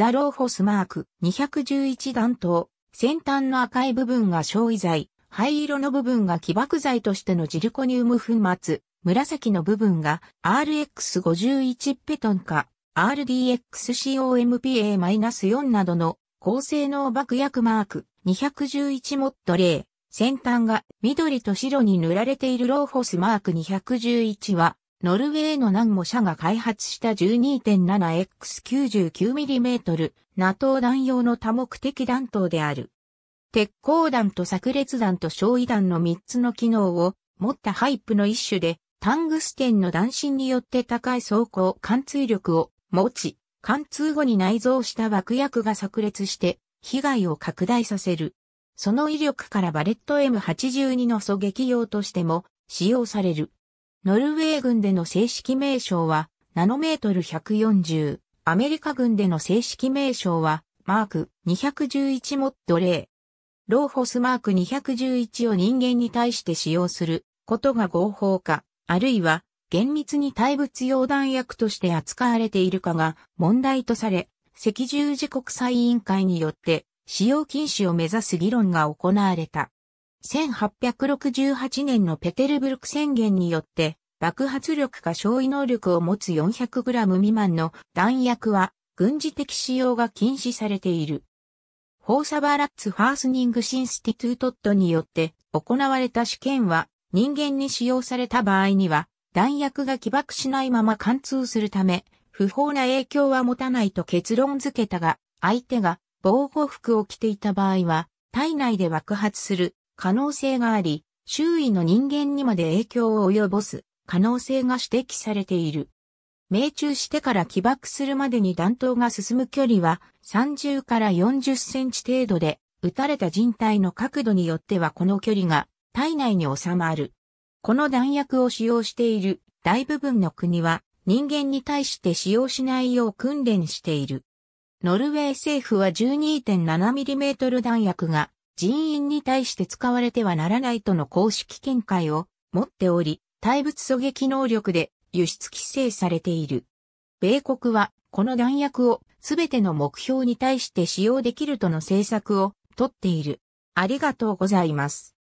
ザローフォスマーク211弾頭、先端の赤い部分が焼夷剤、灰色の部分が起爆剤としてのジルコニウム粉末、紫の部分が RX51 ペトンか RDXCOMPA-4 などの高性能爆薬マーク211モッド0、先端が緑と白に塗られているローフォスマーク211はノルウェーの南モ社が開発した 12.7x99mm ナトー弾用の多目的弾頭である。鉄鋼弾と炸裂弾と焼夷弾の3つの機能を持ったハイプの一種で、タングステンの弾芯によって高い走行貫通力を持ち、貫通後に内蔵した爆薬が炸裂して被害を拡大させる。その威力からバレット M82 の狙撃用としても使用される。ノルウェー軍での正式名称は、ナノメートル140。アメリカ軍での正式名称は、マーク211モッド0。ローホスマーク211を人間に対して使用することが合法か、あるいは厳密に対物用弾薬として扱われているかが問題とされ、赤十字国際委員会によって使用禁止を目指す議論が行われた。1868年のペテルブルク宣言によって、爆発力か焼夷能力を持つ 400g 未満の弾薬は、軍事的使用が禁止されている。ホーサバーラッツ・ファースニング・シンスティトゥートットによって行われた試験は、人間に使用された場合には、弾薬が起爆しないまま貫通するため、不法な影響は持たないと結論付けたが、相手が防護服を着ていた場合は、体内で爆発する可能性があり、周囲の人間にまで影響を及ぼす可能性が指摘されている。命中してから起爆するまでに弾頭が進む距離は30から40センチ程度で、撃たれた人体の角度によってはこの距離が体内に収まる。この弾薬を使用している大部分の国は人間に対して使用しないよう訓練している。ノルウェー政府は 12.7mm 弾薬が人員に対して使われてはならないとの公式見解を持っており、対物狙撃能力で輸出規制されている。米国はこの弾薬をすべての目標に対して使用できるとの政策をとっている。ありがとうございます。